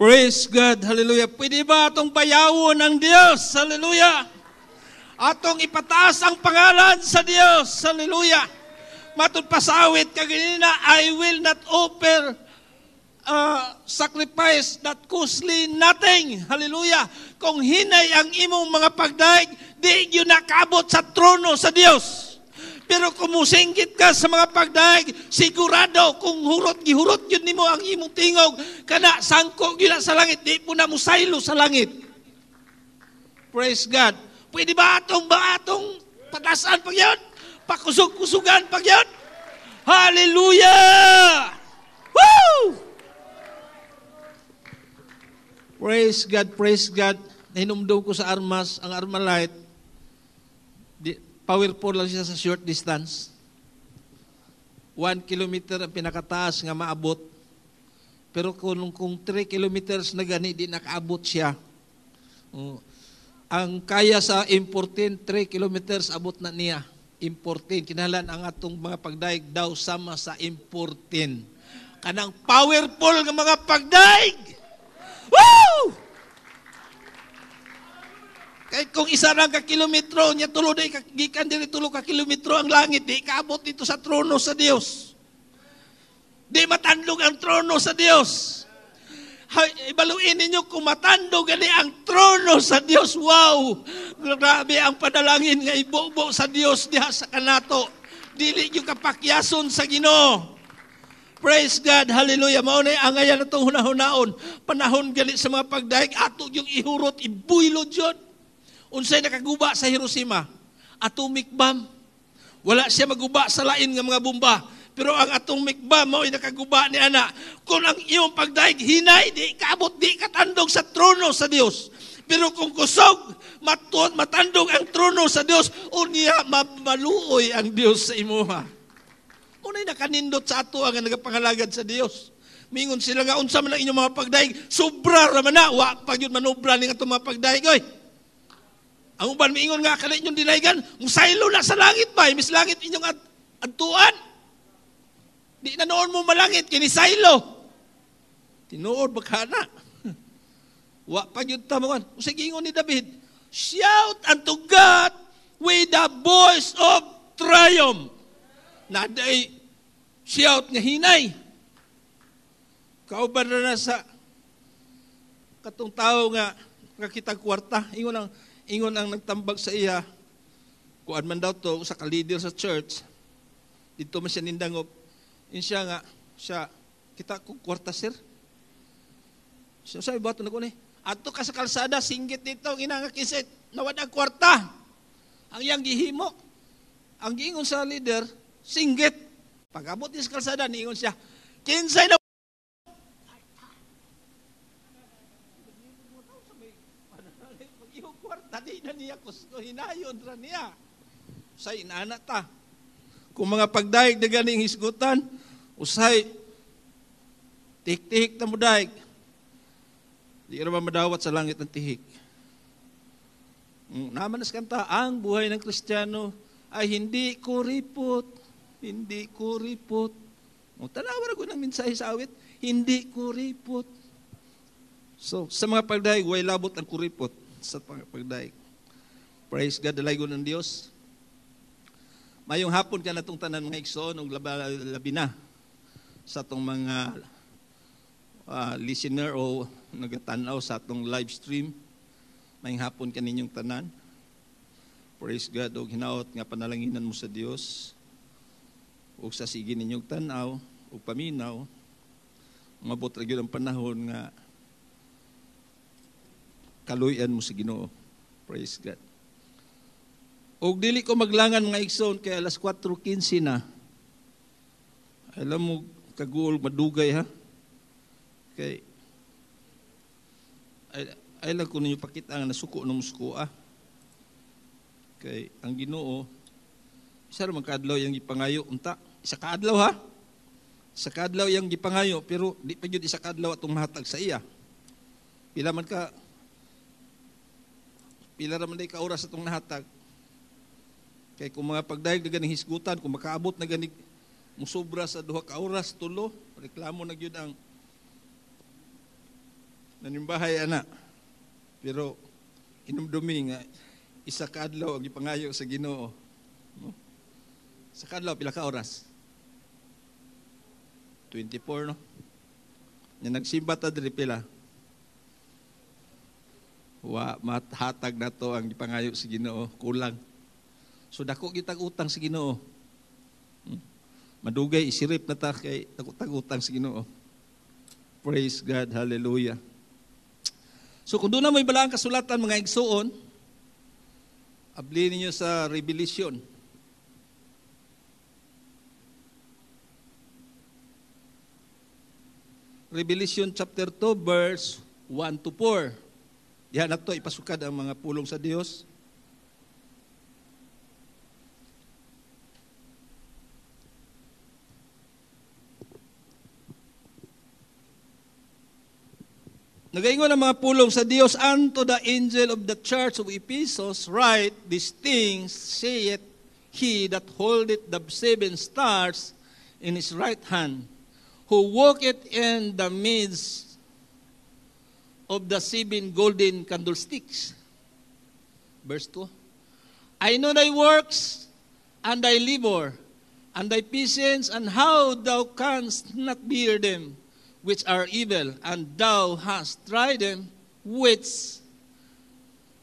Praise God. Hallelujah. Pwede ba itong bayawon ang Diyos? Hallelujah. Atong ipataas ang pangalan sa Diyos. Hallelujah. Matod pasawit kaganina, I will not offer uh, sacrifice that costly nothing. Hallelujah. Kung hinay ang imong mga pagdaig, di yun nakabot sa trono sa Diyos. Pero kumusinggit ka sa mga pagdaig, sigurado kung hurot gihurot yun nimo ang imong tingog, kana sangko gyud sa langit, di po na musaylo sa langit. Praise God. Pwede ba atong ba atong patasan pag yun? Pakusog-kusugan pag yun? Hallelujah! Woo! Praise God, praise God. Hinumdo ko sa armas, ang armalite, Powerful lang siya sa short distance. One kilometer ang pinakataas nga maabot. Pero kung, kung three kilometers na gani, di nakaabot siya. Uh, ang kaya sa M14, 3 kilometers abot na niya. m Kinalan ang atong mga pagdaig daw sama sa m Kanang powerful ng mga pagdaig! Woo! Kahit kung isa lang ka kilometro, niya tulo na gikan diri tulo ka kilometro ang langit, di kaabot dito sa trono sa Dios. Di matandog ang trono sa Dios. Ibaluin ninyo kung matandog gani ang trono sa Dios. Wow! Grabe ang padalangin nga ibubo sa Dios diha sa kanato. Dili yung kapakyason sa Ginoo. Praise God. Hallelujah. Maunay ang ayan na itong hunahunaon. Panahon galit sa mga pagdaig. Ato yung ihurot, ibuylod yun unsay nakaguba sa Hiroshima? Atomic bomb. Wala siya maguba sa lain nga mga bomba. Pero ang atomic bomb mo ay nakaguba ni ana. Kung ang iyong pagdaig hinay, di kaabot, di katandog sa trono sa Dios. Pero kung kusog, matod, matandog ang trono sa Dios, unya mabaluoy ang Dios sa imuha. Unay nakanindot sa ato ang nagapangalagad sa Dios mingon sila nga unsa man ang inyong mga pagdaig sobra ra man na wa pagyud manobra ning atong mga pagdaig oy ang uban miingon nga kanay inyong dinaygan, musaylo na sa langit ba? Mis langit inyong at adtuan. Di na noon mo malangit, kinisaylo. Tinuod bagkana. Wa pa yun tamuan. Sige ingon ni David, Shout unto God with the voice of triumph. Na Naday, shout nga hinay. Kauban na na sa katong tao nga nga nakakita kwarta. Ingon ang, ingon ang nagtambag sa iya, kuan man daw to, usa ka leader sa church, dito man siya nindangop, in siya nga, siya, kita ko kwarta sir. Siya sabi ba ito na ni, ato ka sa kalsada, singgit dito, ina nga nawad ang kwarta. Ang iyang gihimo, ang giingon sa leader, singgit. Pagabot abot ni sa kalsada, niingon siya, kinsay na Adi na niya kusko hinayon ra niya. Sa inana ta. Kung mga pagdaig na ganing isgutan, usay, tihik-tihik na mo daig. Di ka madawat sa langit ng tihik. Hmm, namanas kanta, ang buhay ng Kristiyano ay hindi kuripot. Hindi kuripot. Tanawa ko ng mensahe sa awit, hindi kuripot. So, sa mga pagdaig, way labot ang kuripot sa pagdaig. Praise God, dalaygo ng Diyos. Mayong hapon ka na itong tanan mga igsoon, o labi na sa itong mga uh, listener o nagatanaw sa itong live stream. Mayong hapon ka ninyong tanan. Praise God, o hinaot nga panalanginan mo sa Diyos. O sa sige ninyong tanaw, o paminaw, mabot ang panahon nga kaluyan mo sa Ginoo. Praise God. Og dili ko maglangan nga igsoon kay alas 4:15 na. Alam mo kaguol madugay ha. Okay. ay, ay lang ko pakita nga nasuko ng musko ah. Okay, ang Ginoo isa ra magkadlaw yang gipangayo unta. Isa kaadlaw ha. Sa kadlaw yang gipangayo pero di pa jud isa kadlaw atong mahatag sa iya. Pila man ka pila ra man day ka oras atong nahatag. Kay kung mga pagdayeg na ganing hisgutan, kung makaabot na ganing musobra sa duha ka oras tulo, reklamo na gyud ang nanimbahay ana. Pero inumdumi nga isa ka adlaw ang ipangayo sa Ginoo. No? Sa kadlaw pila ka oras? 24 no. Nya nagsimba ta diri pila wa mathatag na to ang ipangayo si Ginoo, kulang. So dako kita utang si Ginoo. Hmm. Madugay isirip na ta kay takutang utang si Ginoo. Praise God, hallelujah. So kun doon na may balang kasulatan mga igsuon, abli ninyo sa Revelation. Revelation chapter 2 verse 1 to 4. Diha nato ipasukad ang mga pulong sa Dios. Nagaingon ang mga pulong sa Dios unto the angel of the church of Ephesus write these things say it, he that holdeth the seven stars in his right hand who walketh in the midst of the seven golden candlesticks. Verse 2. I know thy works and thy labor and thy patience and how thou canst not bear them which are evil and thou hast tried them which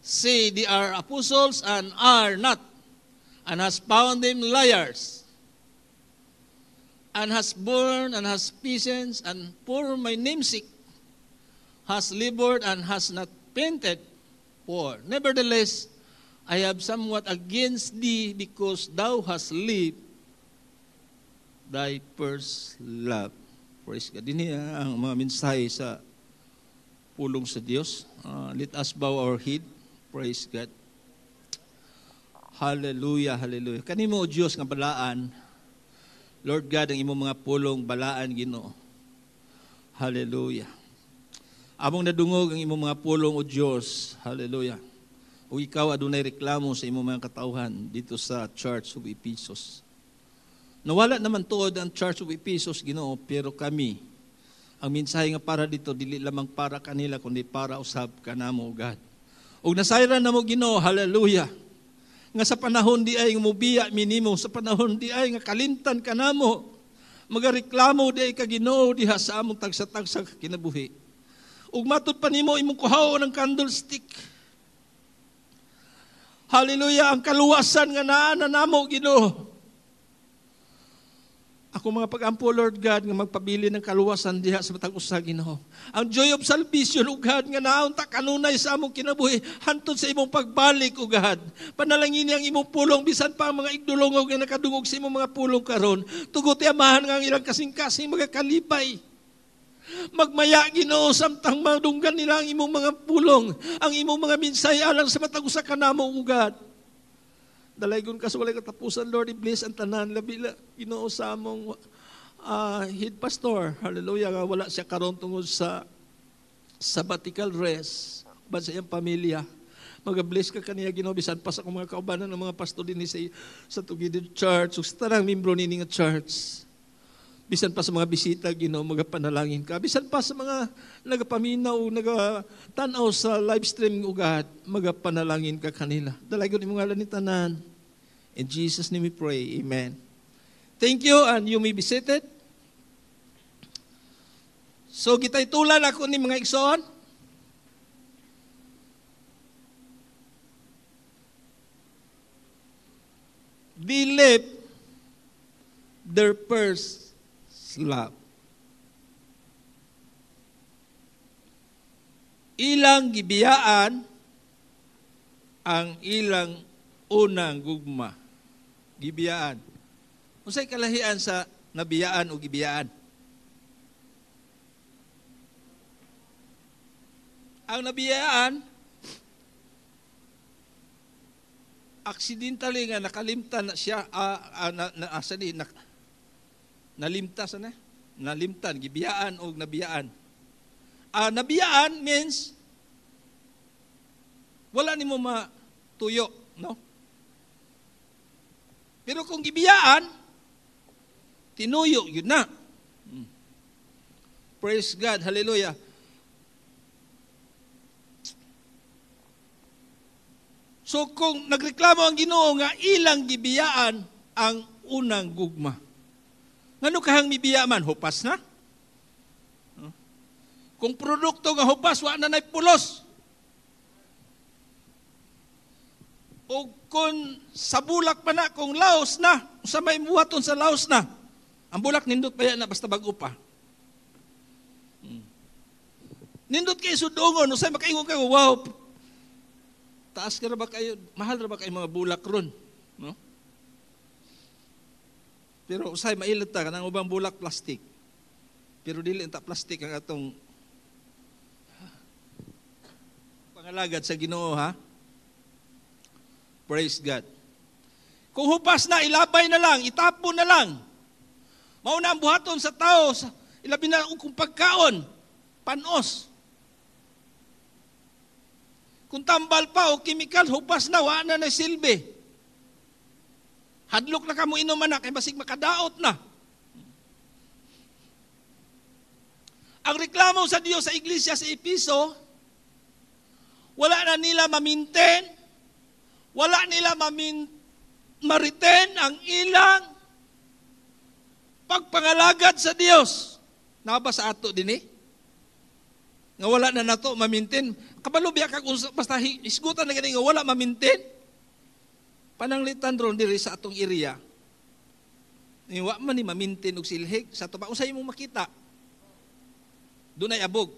say they are apostles and are not and hast found them liars and has borne and has patience and for my namesake has labored and has not painted for. Nevertheless, I have somewhat against thee because thou hast lived thy first love. Praise God. Dini ang mga mensahe sa pulong sa Diyos. Uh, let us bow our head. Praise God. Hallelujah, hallelujah. Kanimo o Diyos nga balaan, Lord God, ang imong mga pulong balaan, Ginoo. Hallelujah. Among nadungog ang imong mga pulong o Dios. Hallelujah. O ikaw adunay reklamo sa imong mga katawhan dito sa Church of Ephesus. Nawala naman tuod ang Church of Ephesus Ginoo, pero kami ang mensahe nga para dito dili lamang para kanila kundi para usab kanamo God. Og nasayran namo Ginoo, hallelujah nga sa panahon di ay mubiya minimo sa panahon di ay nga kalimtan kanamo magareklamo di ay ka Ginoo diha sa among tagsa-tagsa kinabuhi Ug matod pa nimo imong kuhaw ng candlestick. Hallelujah, ang kaluwasan nga naa na namo Ginoo. Ako mga pagampo Lord God nga magpabili ng kaluwasan diha sa matag usa Ginoo. Ang joy of salvation ug God nga naon ta kanunay sa among kinabuhi hantod sa imong pagbalik ug God. Panalangin ang imong pulong bisan pa ang mga igdulongog nga nakadungog sa imong mga pulong karon. Tugot amahan nga ang ilang kasing-kasing magakalipay. Magmaya Ginoo samtang madunggan nila ang imong mga pulong, ang imong mga minsay alang sa matag usa kanamo namo ugat. Dalaygon ka sa walay katapusan Lord i-bless ang tanan labi la Ginoo sa among uh, head pastor. Hallelujah wala siya karon tungod sa sabbatical rest ban sa iyang pamilya. Mag-bless ka kaniya Ginoo bisan pa sa mga kaubanan ng mga pastor dinhi sa sa Tugidid Church, sa tanang membro nini nga church bisan pa sa mga bisita, Ginoo, magapanalangin ka. Bisan pa sa mga nagapaminaw, nagatanaw sa live stream ugat, magapanalangin ka kanila. Dalagon imong ngalan ni tanan. In Jesus name we pray. Amen. Thank you and you may be seated. So kitay tulan ako ni mga igsoon. dilip their purse love. Ilang gibiyaan ang ilang unang gugma. Gibiyaan. Unsay kalahian sa nabiyaan o gibiyaan? Ang nabiyaan, aksidentally nga nakalimtan na siya, uh, uh, na, na, uh, Nalimtas na. Ano eh? Nalimtan, gibiyaan o nabiyaan. Ah, nabiyaan means wala nimo matuyo, no? Pero kung gibiyaan, tinuyo yun na. Hmm. Praise God. Hallelujah. So kung nagreklamo ang Ginoo nga ilang gibiyaan ang unang gugma. Ngano kahang mibiya man hupas na? Hmm? Kung produkto nga hupas wa na nay pulos. O kung sa bulak pa na kung laos na, sa may buhaton sa laos na. Ang bulak nindot pa yan na basta bago pa. Hmm. Nindot kay sudungon, usay makaingon kayo, wow. Taas ka ra ba kayo? Mahal ra ba kayo mga bulak ron? No? Pero usay mailat ta ubang bulak plastic. Pero dili ta plastic ang atong ah, pangalagad sa Ginoo ha. Praise God. Kung hupas na ilabay na lang, itapon na lang. Mao na ang buhaton sa tao sa ilabi na kung pagkaon, panos. Kung tambal pa o kimikal, hupas na, wa na na silbi. Hadlok na kamo inom anak, ah, kay basig makadaot na. Ang reklamo sa Dios sa iglesia sa Episo, wala na nila maminten, wala nila mamin, mariten ang ilang pagpangalagad sa Dios. Naba sa ato din eh. Nga wala na nato mamintin. Kabalo biya kag basta isgutan na gani nga wala mamintin pananglitan ron diri sa atong area. Iwa man ni mamintin og silhig sa tuba unsay imong makita. Dunay abog.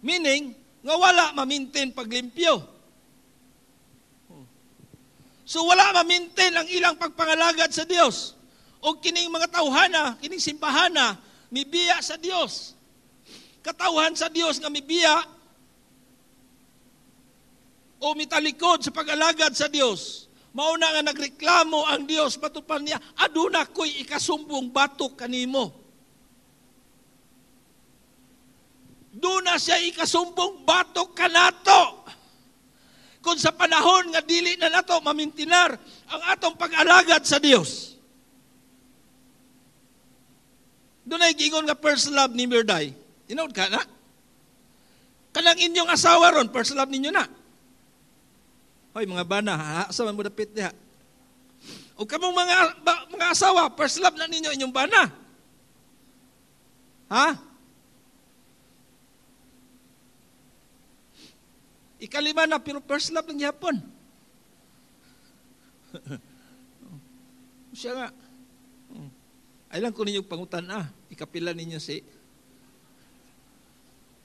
Meaning nga wala mamintin paglimpyo. So wala mamintin ang ilang pagpangalagad sa Dios. O kining mga tawhana, kining simpahana, mibiya sa Dios. Katawhan sa Dios nga mibiya o mitalikod sa pag-alagad sa Dios mao na nga nagreklamo ang Dios patupan niya aduna koy ikasumbong batok kanimo Duna siya ikasumbong batok kanato kung sa panahon nga dili na nato mamintinar ang atong pag-alagad sa Dios doon ay gingon nga first love ni Mirday. Inood ka na? Kanang inyong asawa ron, first love ninyo na. Hoy mga bana, haasa mo dapit niya. O kamong mga ba, mga asawa, first love na ninyo inyong bana. Ha? Ikalima na pero first love ng Japon. Siya nga. Ay lang ko ninyo pangutan ah. Ikapila ninyo si.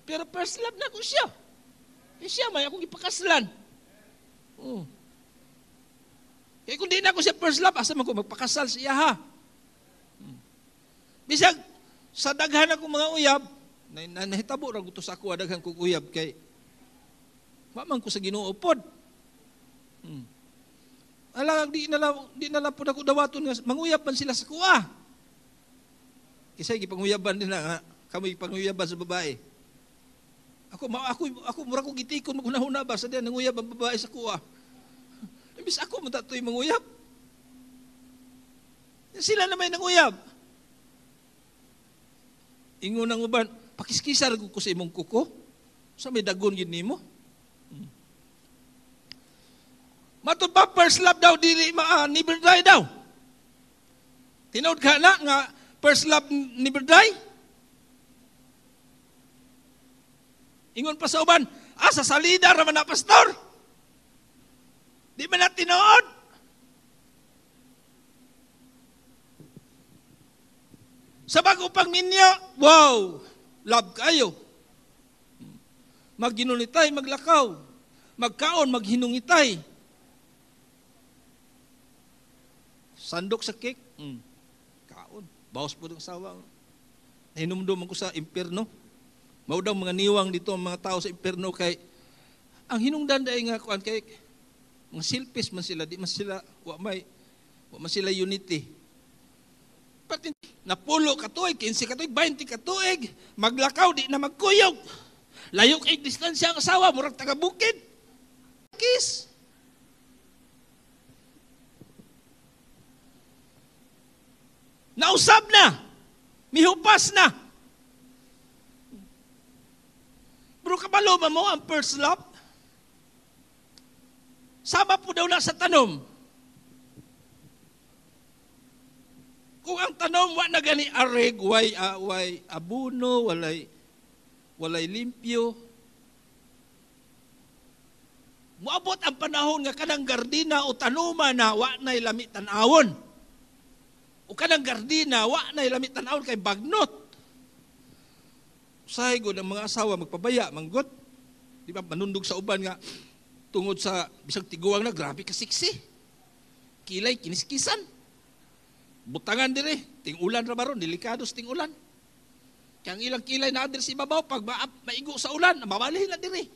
Pero first love na ko siya. E siya may akong ipakaslan. Oh. Hmm. Eh, Kaya kung di na ako siya first love, asa man ko magpakasal siya ha. Hmm. Bisag, sa daghan ako mga uyab, na, na, nahitabo ra to sa ako, daghan ko uyab kay, mamang ko sa ginuupod. Hmm. Ala, di na di na po ako dawaton nga, manguyab man sila sa kuwa. Kasi gipanguyaban nila nga, kami panguyaban sa babae. Ako ma, ako ako mura ko gitikon maghunahuna ba sa diyan nanguyab ang babae sa kuha. Imbis ako mo tatoy manguyab. Sila na may nanguyab. Ingon ang uban, pakiskisar ko sa imong kuko. Sa may dagon gid nimo. Hmm. Matod pa first love daw dili ma uh, ni daw. Tinood ka na nga first love ni birthday Ingon pa sa uban, asa ah, salida raman na pastor. Di ba na tinuod? Sa bago pang minyo, wow, love kayo. Magginunitay, maglakaw. Magkaon, maghinungitay. Sandok sa cake, mm. kaon. Bawas po ng sawa. Hinumdum ko sa impirno. Mao daw mga niwang dito ang mga tao sa impierno kay ang hinungdan dai nga kuan kay mga selfish man sila di man sila wa may wa man sila unity. Pati pulo ka tuig, 15 ka tuig, 20 ka tuig, maglakaw di na magkuyog. Layok ay distansya ang asawa, murag taga bukid. Kiss. Nausab na. Mihupas na. Bro, kabaloma mo ang first love? Sama po daw na sa tanom. Kung ang tanom wa na gani arig, way, uh, ah, way abuno, walay, walay limpyo, Muabot ang panahon nga kanang gardina o tanuma na wa na'y lamit tanawon. O kanang gardina, wa na'y lamit tanawon kay bagnot usahay gud ang mga asawa magpabaya manggot. Di ba manundog sa uban nga tungod sa bisag tiguwang na grabe ka siksi. Kilay kiniskisan. Butangan dire, ting ulan ra baron delikado ting ulan. kang ilang kilay na adres ibabaw pag ma- maigo sa ulan, mabalihin na dire.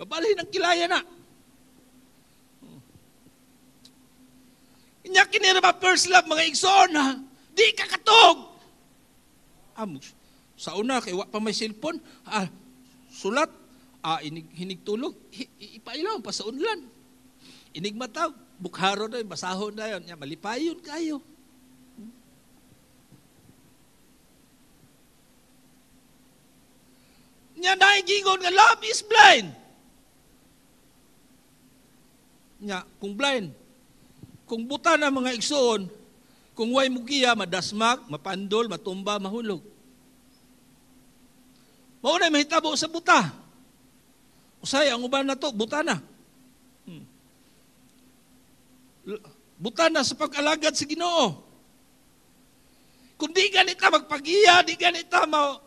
Mabalihin ang kilaya na. Inya kinira ba first love mga igsoon ha? Di ka katog! Amos. Sa una, kay pa may cellphone, ah, sulat, ah, inig, hinigtulog, ipailaw pa sa unlan. Inigmataw, bukharo na yun, basahon na yun, ya, malipayon kayo. Nya naigingon nga love is blind. Nya kung blind, kung buta na mga igsoon, kung way mugiya, madasmak, mapandol, matumba, mahulog. Maunay mahitabo sa buta. Usay, ang uban na to, buta na. Hmm. Buta na sa pag-alagad sa ginoo. Kung di ganita magpagiya, di ganita ma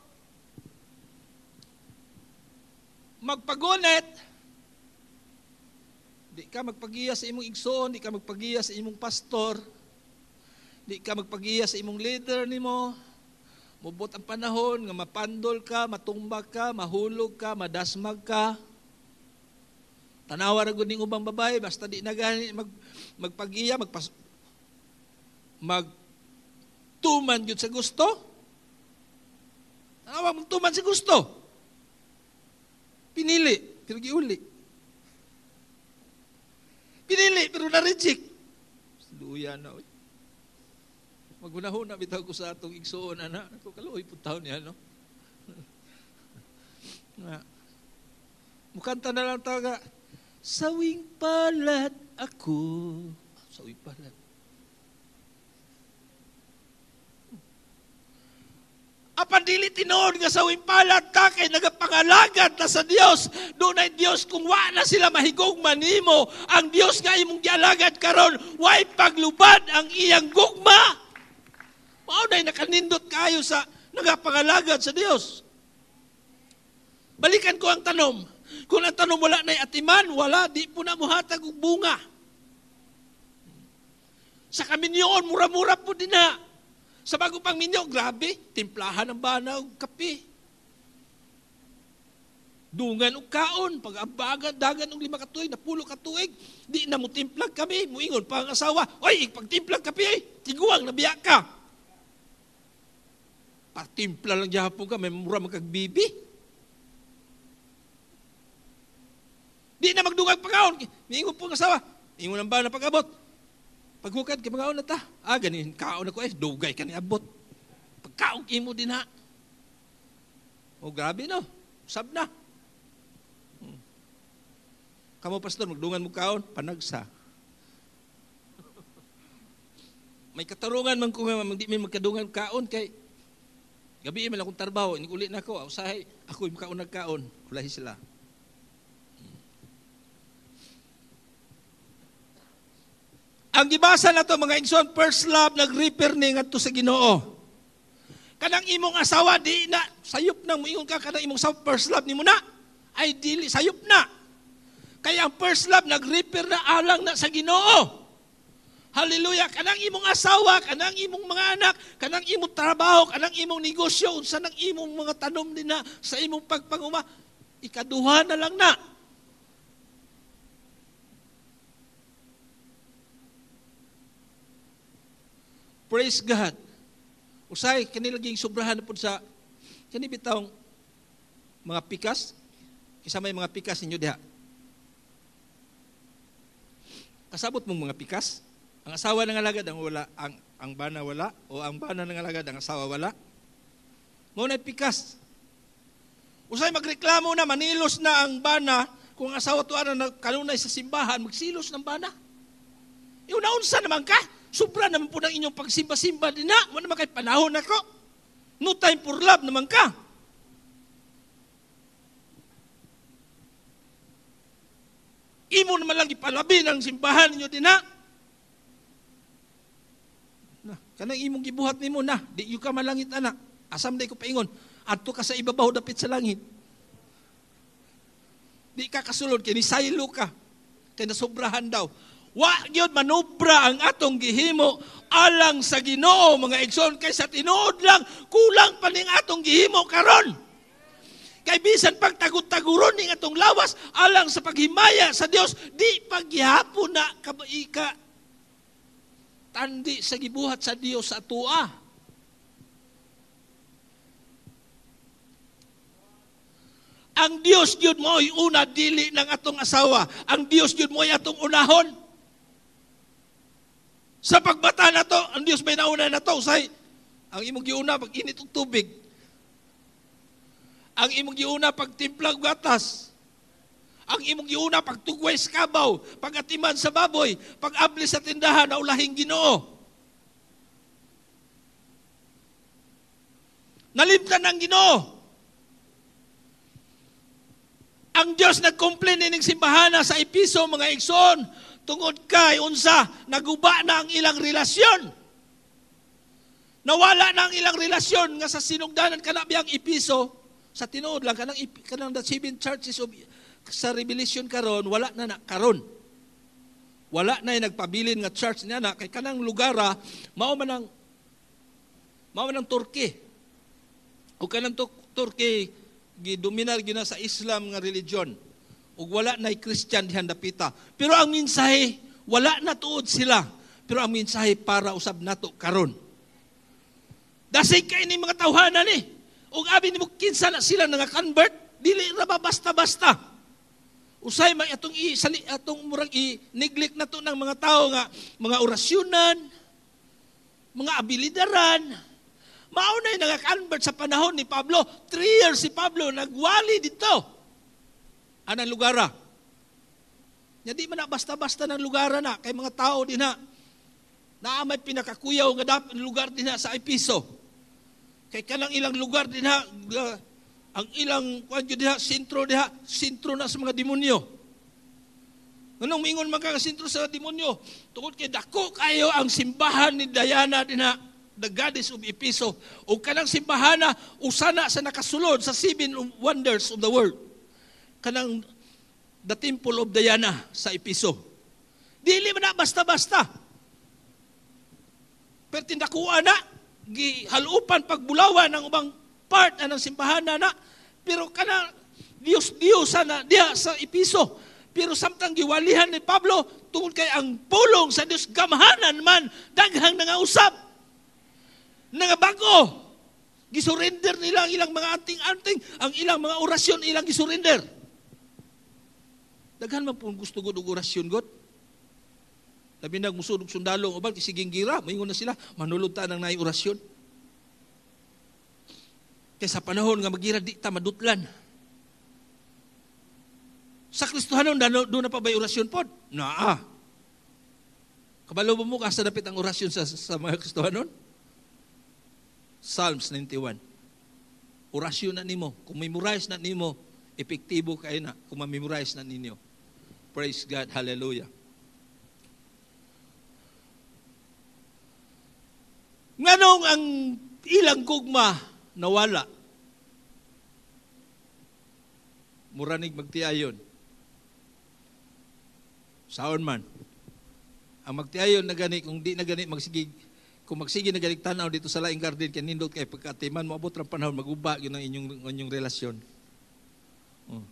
magpagunit, di ka magpagiya sa imong igsoon, di ka magpagiya sa imong pastor, Di ka magpagiya sa imong leader nimo. Mubot ang panahon nga mapandol ka, matumbak ka, mahulog ka, madasmag ka. Tanawa ra gud ning ubang babae basta di na gani mag magpagiya, magpas mag tuman gyud sa gusto. Tanawa mag tuman sa gusto. Pinili, pero giuli. Pinili, pero na-reject. Luya na. Uy magunahon na bitaw ko sa atong igsoon, ana. Ako, kaluoy po taon niya, no? na, mukanta na lang taga, Sawing palat ako. Sawing palat. Apan dili tinuod nga sa wimpalat ka kay nagapangalagad na sa Dios. Dunay Dios kung wa na sila mahigugma nimo, ang Dios nga imong gialagad karon way paglubad ang iyang gugma. Mao day nakanindot kayo sa nagapangalagad sa Dios. Balikan ko ang tanom. Kung ang tanom wala na atiman, wala, di po na muhatag og bunga. Sa kaminyoon, mura-mura po din na. Sa bago pang minyo, grabe, timplahan ang bana o kape. Dungan o kaon, pag abaga, dagan og lima katuig, napulo katuig, di na mo timplag kami, muingon pa ang asawa, oy, pagtimplag kape, eh. tiguang, nabiyak ka. Partimpla lang dyan hapon ka, may mura magkagbibi. Di na magdugag pagkaon. Niingon po ang asawa. Ingon ang ba na pagabot. abot Paghukad, kamagaon na ta. Ah, ganin, kaon na ko eh, dugay ka ni abot. Pagkaon imo din ha. oh, grabe no, sab na. Hmm. Kamu pastor, magdungan mo kaon, panagsa. May katarungan man kung hindi may magkadungan kaon kay Gabi man akong tarbaho, iniguli na ako, ah, usahay, ako yung makaunag kaon. Ulahi sila. Ang gibasa na to, mga inson, first love, nag-repair ni nga sa ginoo. Kanang imong asawa, di na, sayop na, muingon ka, kanang imong asawa, first love ni mo na, ay dili, sayop na. Kaya ang first love, nag-repair na alang na sa ginoo. Hallelujah. Kanang imong asawa, kanang imong mga anak, kanang imong trabaho, kanang imong negosyo, unsa nang imong mga tanom din na sa imong pagpanguma, ikaduha na lang na. Praise God. Usay kani laging sobrahan pud sa kani bitaw mga pikas. Kisa may mga pikas ninyo diha. Kasabot mong mga pikas. Ang asawa ng alagad ang wala, ang, ang bana wala, o ang bana ng alagad ang asawa wala. Mao na pikas. Usay magreklamo na manilos na ang bana kung asawa tuwa ano, na kanunay sa simbahan, magsilos ng bana. Yung naunsa naman ka, sobra naman po ng inyong pagsimba-simba din na, wala naman kay panahon ako. No time for love naman ka. Imo naman lang ipalabi ng simbahan ninyo din na, Kanang imong gibuhat nimo na, di yu ka malangit anak. Asam day ko paingon, adto ka sa ibabaw dapit sa langit. Di ka kasulod kini saylo ka. Kay nasobrahan daw. Wa gyud manobra ang atong gihimo alang sa Ginoo mga igsoon kay sa tinuod lang kulang pa ning atong gihimo karon kay bisan pag tagut taguron ning atong lawas alang sa paghimaya sa Dios di pagyapon na ka, andi sa gibuhat sa Dios sa atoa. Ang Dios gyud mo'y una dili ng atong asawa. Ang Dios gyud mo'y atong unahon. Sa pagbata na to, ang Dios may nauna na to say ang imong giuna pag init og tubig. Ang imong giuna pag timplag gatas ang imong giuna pagtugway sa kabaw, pagatiman sa baboy, pagabli sa tindahan na ulahing Ginoo. Nalimtan ng Ginoo. Ang Dios nagkomplain ining simbahana sa Episo mga igsoon tungod kay unsa naguba na ang ilang relasyon. Nawala na ang ilang relasyon nga sa sinugdanan kana biyang Episo sa tinuod lang kanang kanang the seven churches of sa revelation karon wala na na karon. Wala na yung nagpabilin nga church niya na kay kanang lugara mao man ang mao man ang Turkey. O kanang Turkey gidominar gyud sa Islam nga religion. Ug wala na Christian dihan dapita. Pero ang mensahe wala na tuod sila. Pero ang mensahe para usab nato karon. dasay kay ni mga tawhanan ni. Eh. Ug abi nimo kinsa na sila nga convert dili ra basta-basta. Usay man atong isali atong murag i-neglect na to ng mga tao nga mga orasyonan, mga abilidaran. Maunay nagakanvert sa panahon ni Pablo. Three years si Pablo nagwali dito. Anang lugar ah? di man na basta-basta ng lugar na kay mga tao din ha. Naa may pinakakuyaw nga dapat lugar din ha sa Episo. Kay kanang ilang lugar din ha ang ilang kwadyo diha, sentro diha, sentro na sa mga demonyo. Nganong mingon makakasentro sa demonyo? Tungod kay dako kayo ang simbahan ni Diana dinha, the goddess of Episo. O kanang simbahan na usana sa nakasulod sa seven wonders of the world. Kanang the temple of Diana sa Episo. Dili man na basta-basta. Pero tindakuan na, gihalupan pagbulawan ng ubang part na ng simbahan na na pero kana Dios Dios sana dia sa ipiso. Pero samtang giwalihan ni Pablo tungod kay ang pulong sa Dios gamhanan man daghang nga nangausap. Nangabag-o. Gisurrender nila ang ilang mga anting-anting, ang ilang mga orasyon ilang gisurrender. Daghan man pun gusto gud og orasyon gud. Labi nag musunog sundalo uban kisiging gira, mayon na sila manulod ta nang naay orasyon. Kaya sa panahon nga magira di ta madutlan. Sa Kristohanon, doon na pa ba orasyon po? Naa. Kabalo mo ka sa dapit ang orasyon sa, sa mga Kristohanon? Psalms 91. Orasyon na nimo. Kung memorize na nimo, epektibo kayo na kung memorize na ninyo. Praise God. Hallelujah. Nganong ang ilang gugma nawala. Muranig magtiayon. Saon man. Ang magtiayon na gani, kung di na gani magsigig, kung magsigi na gani tanaw dito sa laing garden, kanindot kay pagkatiman, maabot ang panahon, maguba yun ang inyong, inyong relasyon. Oh.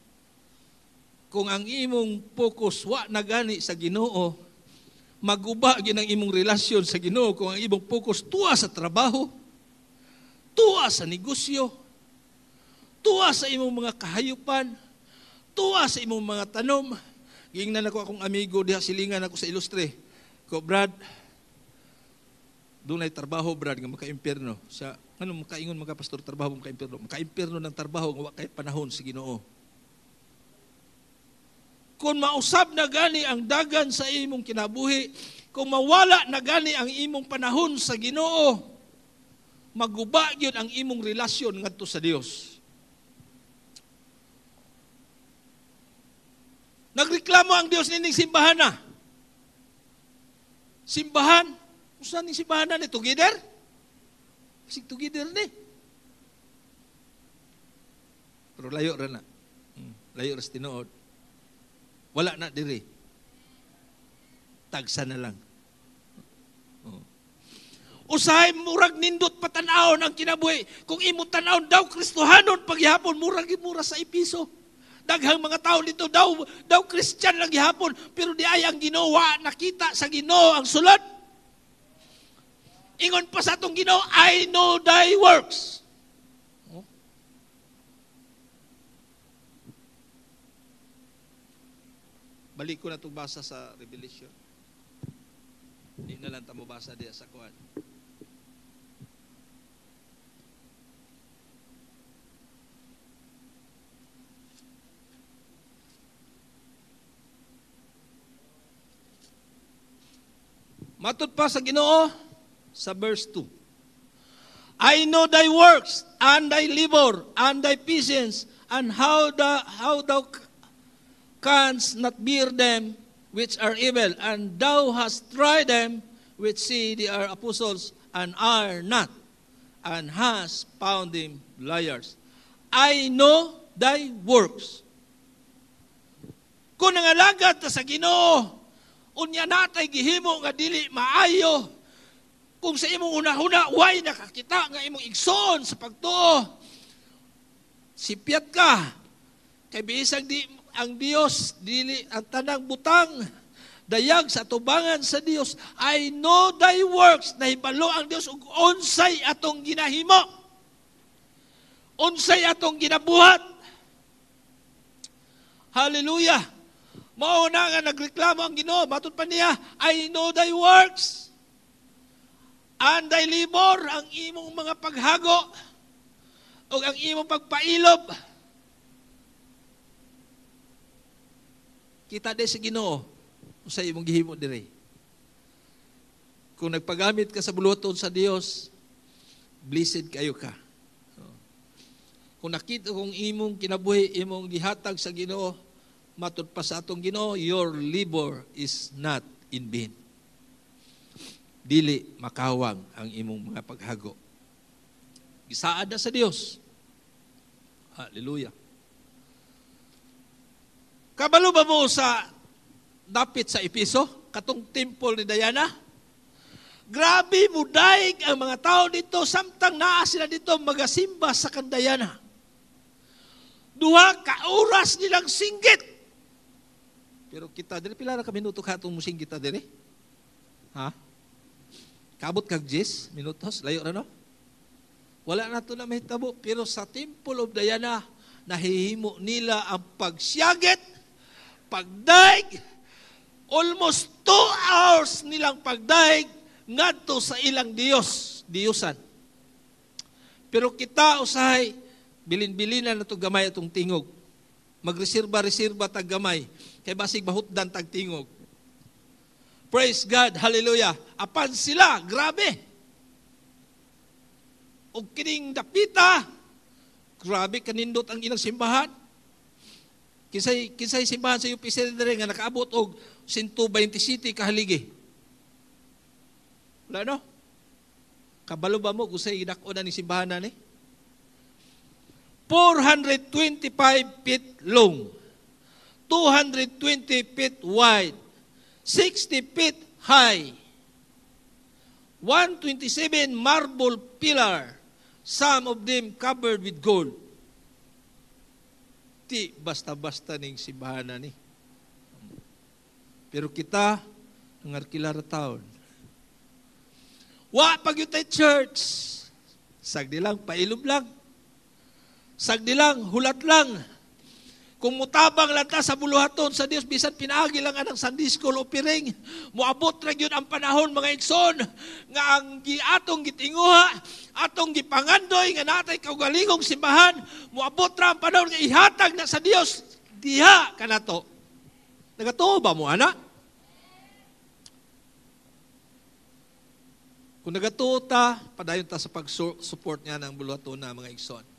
Kung ang imong focus wa na gani sa ginoo, maguba yun ang imong relasyon sa ginoo, kung ang imong focus tuwa sa trabaho, tuwa sa negosyo, tuwa sa imong mga kahayupan, tuwa sa imong mga tanom. Gingnan ako akong amigo diha silingan ako sa ilustre. Ko Brad, doon trabaho Brad nga makaimperno. Sa ano makaingon mga pastor trabaho mga impierno. Makaimperno ng trabaho nga wa kay panahon si Ginoo. Kung mausab na gani ang dagan sa imong kinabuhi, kung mawala na gani ang imong panahon sa Ginoo, maguba yun ang imong relasyon ngadto sa Dios. Nagreklamo ang Dios nining simbahan na. Simbahan? Usa ning simbahan na ni together? Kasi together ni. Pero layo ra na. Hmm. Layo ra sa tinuod. Wala na diri. Tagsa na lang usahay murag nindot patanawon ang kinabuhi. Kung imo tanawon daw Kristohanon pagyapon murag mura sa ipiso. Daghang mga tao dito daw daw Christian lang gihapon pero di ay ang Ginowa nakita sa Ginoo ang sulat. Ingon pa sa atong Ginoo, I know thy works. Balik ko na itong basa sa Revelation. Hindi na lang tamo basa diya sa kuhan. Matod pa sa Ginoo sa verse 2. I know thy works and thy labor and thy patience and how the how thou canst not bear them which are evil and thou hast tried them which say they are apostles and are not and hast found them liars. I know thy works. Kung nangalagat sa Ginoo unya natay gihimo nga dili maayo kung sa imong unahuna way nakakita nga imong igsoon sa pagtuo sipiat ka kay bisag di ang Dios dili ang tanang butang dayag sa tubangan sa Dios I know thy works na nahibalo ang Dios ug unsay atong ginahimo unsay atong ginabuhat Hallelujah Mao na nga nagreklamo ang Ginoo, matod pa niya, I know thy works. And thy labor, ang imong mga paghago, o ang imong pagpailob. Kita de sa Ginoo, sa imong gihimo diri. Kung nagpagamit ka sa buluton sa Dios, blessed kayo ka. Kung nakita kung imong kinabuhi, imong gihatag sa Ginoo, matod pa sa atong Ginoo, your labor is not in vain. Dili makawang ang imong mga paghago. Gisaada sa Dios. Hallelujah. Kabalo ba mo sa dapit sa Episo? Katong temple ni Diana? Grabe mo daig ang mga tao dito samtang naa sila dito magasimba sa kandayana. Duha ka oras nilang singgit pero kita diri pila ra ka minuto katong musing kita diri? Ha? Kabot kag 10 minutos layo ra no? Wala na to na mahitabo pero sa Temple of Diana nahihimo nila ang pagsiyaget, pagdaig, almost two hours nilang pagdaig ngadto sa ilang Diyos, Diyosan. Pero kita usahay, bilin-bilinan na to gamay atong tingog. Magreserba-reserba tag gamay Kay basig bahutdan tagtingog. Praise God. Hallelujah. Apan sila, grabe. O kining dapita, grabe kanindot ang ilang simbahan. Kisay kisay simbahan sa UPC dere nga nakaabot og city kahaligi. Wala no? Kabalo ba mo kung sa idakon na ni simbahan na ni? 425 feet long. 220 feet wide, 60 feet high, 127 marble pillar, some of them covered with gold. Ti basta-basta ning simbahan ni. Pero kita ng Arkilara Town. Wa pagyutay church. Sagdi lang, pailom lang. Sagdi lang, hulat lang kung mutabang lang ta sa buluhaton sa Dios bisan pinaagi lang anang Sunday school offering, muabot ra gyud ang panahon mga igsoon nga ang giatong gitinguha, atong gipangandoy nga natay kaugalingong simbahan, muabot ra ang panahon nga ihatag na sa Dios diha kanato. Nagatuo ba mo ana? Kung nagatuo ta, padayon ta sa pag-support niya ng buluhaton na mga igsoon.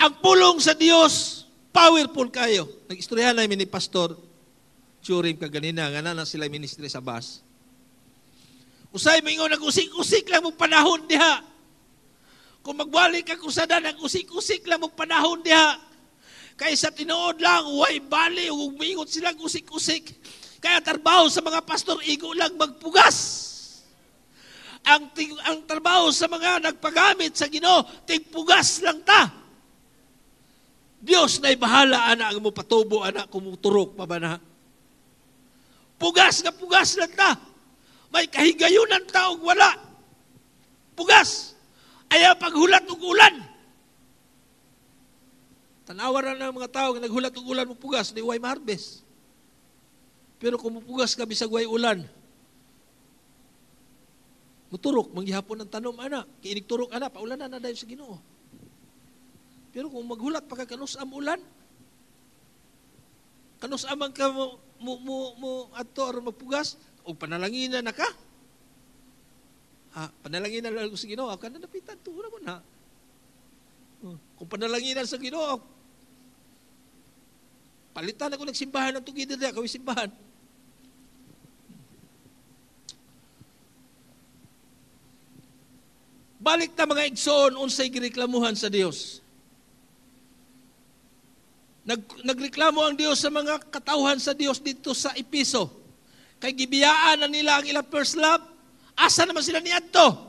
Ang pulong sa Dios, powerful kayo. Nag-istoryahan namin ni Pastor Churim kaganina, nga na sila ministry sa bus. Usay mo ingon, nag-usik-usik lang mo panahon diha. Kung magbalik ka kusada, nag-usik-usik lang mo panahon diha. Kaysa tinuod lang, way bali, umingot sila usik-usik. Kaya tarbaho sa mga pastor, igo lang magpugas. Ang, ang trabaho sa mga nagpagamit sa Ginoo, tigpugas lang ta. Dios na bahala ana ang mo patubo ana kumuturok pa ba na? Pugas nga pugas na ta. May kahigayunan ta og wala. Pugas. Ayaw paghulat og ulan. Tanawaran na ng mga tao nga naghulat og ulan mo pugas di way marbes. Pero kung mupugas ka bisag way ulan, muturok manggihapon ang tanom ana, kiinig turok ana paulanan na dayon sa Ginoo. Pero kung maghulat pa ka kanus am ulan, kanus amang ka mo, mo, mo, mo ato aron magpugas, o panalangina na ka. Ha, panalangina lang sa Ginoo, ka na napitan, tuwa mo na. Oh, kung panalangina sa Ginoo, palitan ako ng simbahan ng tugid na kawin simbahan. Balik ta mga igsoon unsay gireklamuhan sa Dios. Nag, nagreklamo ang Diyos sa mga katauhan sa Diyos dito sa Episo. Kay gibiyaan na nila ang ilang first love, asa naman sila niadto?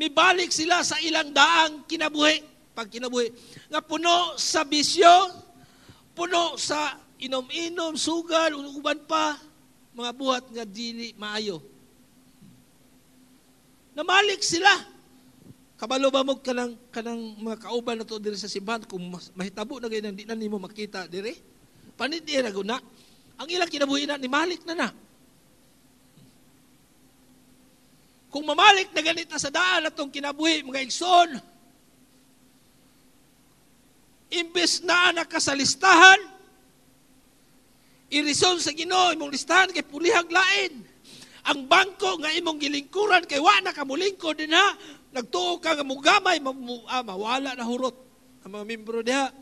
Mibalik sila sa ilang daang kinabuhi, pag kinabuhi, nga puno sa bisyo, puno sa inom-inom, sugal, uban pa, mga buhat nga dili maayo. Namalik sila Kabalo ba mo kanang kanang mga kauban na to diri sa simbahan kung mahitabo na ganyan di na nimo makita diri? Panid ira guna. Ang ilang kinabuhi na ni Malik na na. Kung mamalik na ganit na sa daan atong kinabuhi mga igsoon, imbes na nakasalistahan, irison sa Ginoo imong listahan kay pulihag lain. Ang bangko nga imong gilingkuran kay wa na kamulingkod din ha, Nagtuo ka nga mugamay, ah, mawala na hurot ang mga membro diha.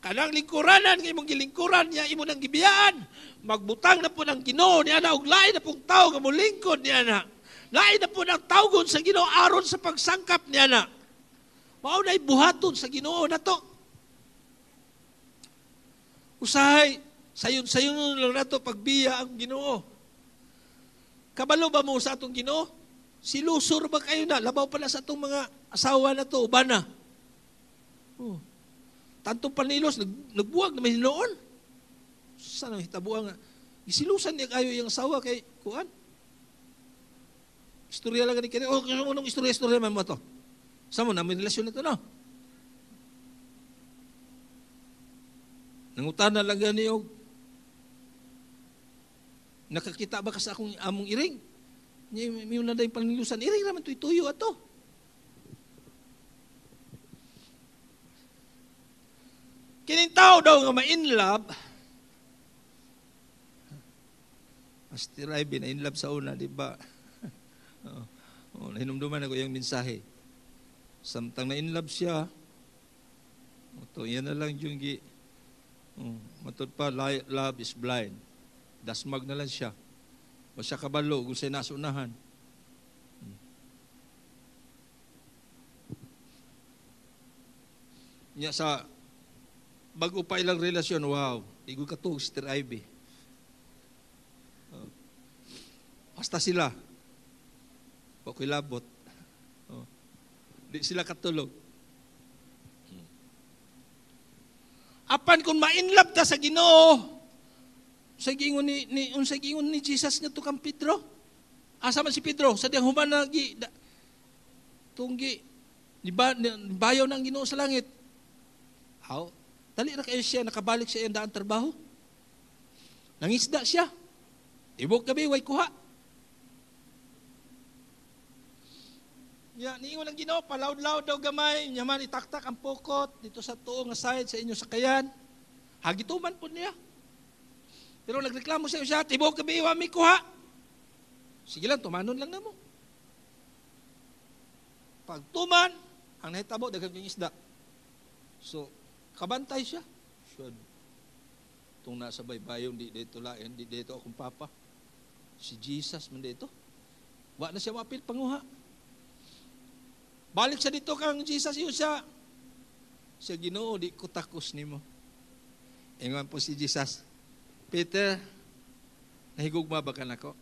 Kanang lingkuranan, kay mong gilingkuran niya, imo nang gibiyaan. Magbutang na po ng ginoo ni ana og lain na pong tawo nga mulingkod ni ana Lain na po ng tawgon sa ginoo, aron sa pagsangkap ni ana Mao nay buhaton sa ginoo na to. Usahay, sayon-sayon lang nato pagbiya ang ginoo. Kabalo ba mo sa atong ginoo? Silusor ba kayo na? Labaw pala sa itong mga asawa na to, uban na. Oh. Tantong panilos, nag, nagbuwag na may noon. Saan ang hitabuan nga? Isilusan niya kayo yung asawa kay Kuan. Istorya lang ganit kanina. Oh, kasi unong istorya, istorya man mo to. Saan mo na may relasyon na to, no? Nangutan na lang ganit yung eh, oh. nakakita ba ka sa akong among iring? May na day panglilusan. Iri naman ito'y ituyo ato. Kining tao daw nga ma-in love, Mas tiray, bina-in love sa una, di ba? oh, oh, hinumduman ako yung mensahe. Samtang na in love siya, ito, oh, yan na lang yung gi. Oh, matod pa, love is blind. Dasmag na lang siya o sa kabalo kung sa nasunahan. Nya sa bago pa ilang relasyon, wow, igo ka to, Sister Ivy. Oh. Basta sila. Pakoy labot. Oh. Di sila katulog. Hmm. Apan kung mainlab ta sa Ginoo, Unsay giingon ni, ni unsay giingon ni Jesus nga kang Pedro? Asa man si Pedro sa diyang human na tunggi ni ba, bayaw nang Ginoo sa langit. Aw, dali ra kay siya nakabalik siya ang daan trabaho. Nangisda siya. Ibog gabi way kuha. Ya, yeah, niingon ang Ginoo, palaud loud daw gamay, nya man itaktak ang pokot dito sa tuong nga side sa inyo sakayan. Hagituman po niya. Pero nagreklamo sa iyo siya, tibo ka biiwa, may kuha. Sige lang, tumanon lang na mo. Pag tuman, ang nahitabo, dagat yung isda. So, kabantay siya. Sure. Itong nasa baybayon, di dito lain, di dito akong papa. Si Jesus man dito. Wa na siya wapil panguha. Balik sa dito kang Jesus yun siya. Sa ginoo, di ko takos ni mo. Ingon po si Jesus, Peter, nahigugma ba ka nako?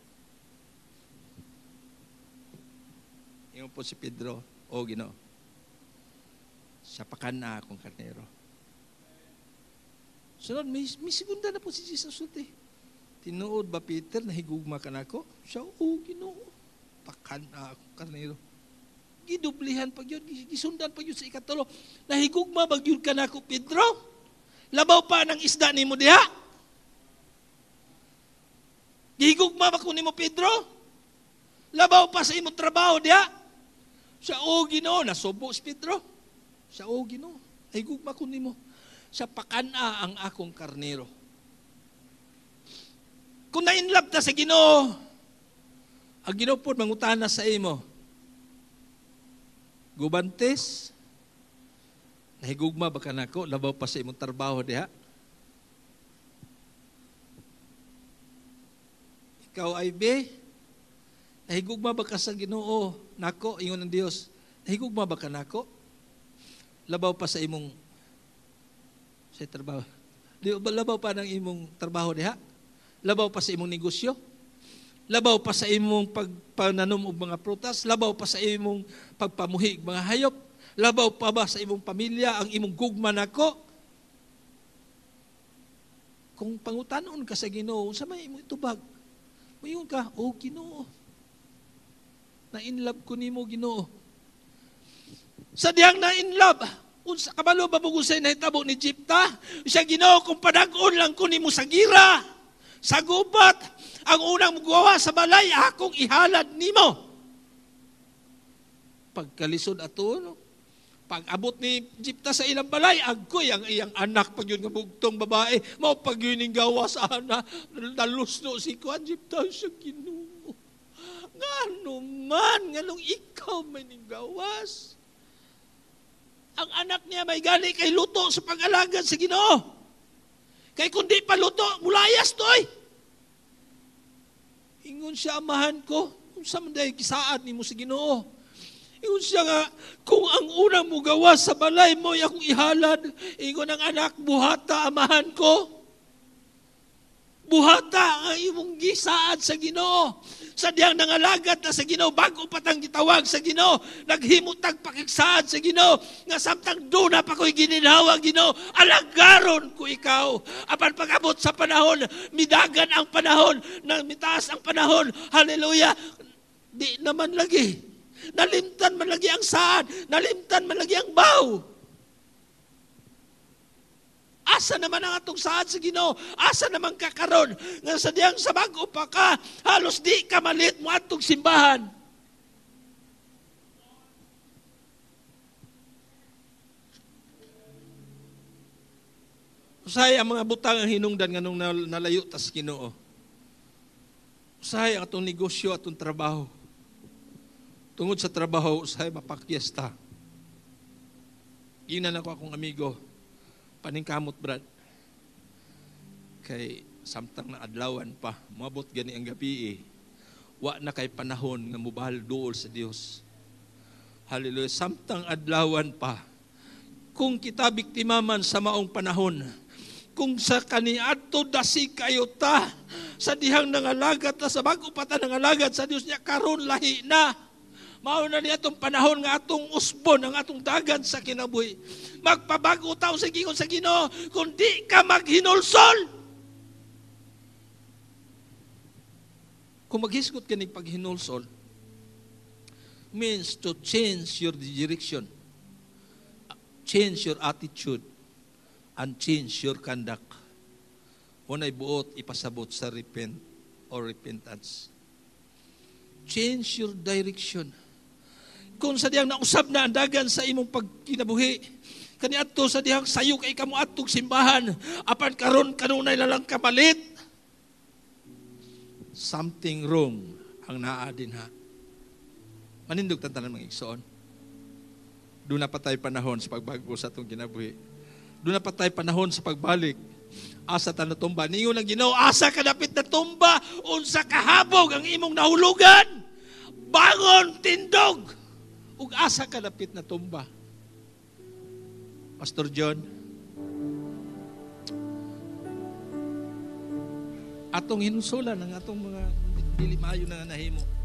Ingon po si Pedro, O Gino, sapakan na akong karnero. Sunod, so, may, may segunda na po si Jesus ulit eh. Tinuod ba Peter, nahigugma ka nako? Siya, O Ginoo, pakan na akong karnero. Gidublihan pa yun, gisundan pa yun sa ikatulo. Nahigugma ba yun ka nako, Pedro? Labaw pa ng isda ni mo diha? Gigugma ba kunin mo, Pedro? Labaw pa sa imong trabaho diya. Sa o Ginoo nasubo si Pedro. Sa o Ginoo, ay gugma kunin mo. Sa pakana ang akong karnero. Kung nainlab ta sa Ginoo, ang Ginoo po mangutana sa imo. Gubantes, nahigugma ba ka nako labaw pa sa imong trabaho diha? Ikaw ay be, nahigugma ba ka sa ginoo? Nako, ingon ng Diyos, nahigugma ba ka nako? Labaw pa sa imong sa trabaho. Di, labaw pa ng imong trabaho diha? Labaw pa sa imong negosyo? Labaw pa sa imong pagpananom og mga prutas? Labaw pa sa imong pagpamuhi og mga hayop? Labaw pa ba sa imong pamilya ang imong gugma nako? Kung pangutanon ka sa Ginoo, sa may imong itubag, Mayon ka, o oh, ginoo. Na in love ko nimo ginoo. Sa diyang na in love, unsa kabalo ba bugusay na hitabo ni Jipta, siya ginoo kung padag-on lang ko nimo sa gira, sa gubat, ang unang mugawa sa balay, akong ihalad nimo. Pagkalisod ato, no? Pag abot ni Jipta sa ilang balay, agoy ang iyang anak pag yun bugtong babae. Mao pag yun ang gawa sa ana, nalusno si Kuan Jipta siya ginuo. Ngano man, nganong ikaw may gawas. Ang anak niya may gani kay luto sa pag-alagad sa ginoo. Kay kundi pa luto, mulayas to eh. Ingon siya, amahan ko, kung sa manday, kisaad ni mo sa ginoo yun siya nga, kung ang una mo gawa sa balay mo, akong ihalad, ingon ang anak, buhata, amahan ko. Buhata ang imong gisaad sa ginoo. Sa diyang nangalagat na sa ginoo, bago patang gitawag sa ginoo, naghimutag pakiksaad sa ginoo, nga samtang na pa ko'y gininhawa ginoo, alagaron ko ikaw. Apan pagabot sa panahon, midagan ang panahon, nang mitaas ang panahon, hallelujah, di naman lagi Nalimtan man lagi ang saan. Nalimtan man lagi ang baw. Asa naman ang atong saan sa Ginoo? Asa naman kakaron nga sa diyang sa bago pa ka halos di ka malit mo atong simbahan. Usahay ang mga butang ang hinungdan nganong nalayo tas Ginoo. Usahay ang atong negosyo atong trabaho tungod sa trabaho, usahay mapakyesta. Ginan ko akong amigo, paningkamot brad. Kay samtang na adlawan pa, mabot gani ang gabi eh. Wa na kay panahon nga mubahal duol sa Dios. Hallelujah. Samtang adlawan pa, kung kita biktima man sa maong panahon, kung sa kaniadto dasi kayo ta sa dihang nangalagat na sa bago pa ta nangalagat sa Dios niya karon lahi na Mao na ni atong panahon nga atong usbon ang atong dagan sa kinabuhi. Magpabago taw sa gingon sa Ginoo kung di ka maghinulsol. Kung maghisgot ka ng paghinulsol, means to change your direction, change your attitude, and change your conduct. Unay buot, ipasabot sa repent or repentance. Change your direction kung sa diyang nausab na ang dagan sa imong pagkinabuhi, kani adto sa dihang sayo kay kamo atong simbahan, apan karon kanunay lalang kabalit. Something wrong ang naa din ha. Manindog tantanan mga igsoon. Doon na patay panahon sa pagbago sa atong ginabuhi. Doon na patay panahon sa pagbalik asa ta natumba. Niyo lang ginaw, asa ka dapit na tumba, unsa kahabog ang imong nahulugan. Bangon, tindog ug asa kalapit na tumba. Pastor John, atong hinsulan ng atong mga dilimayo na nahimo.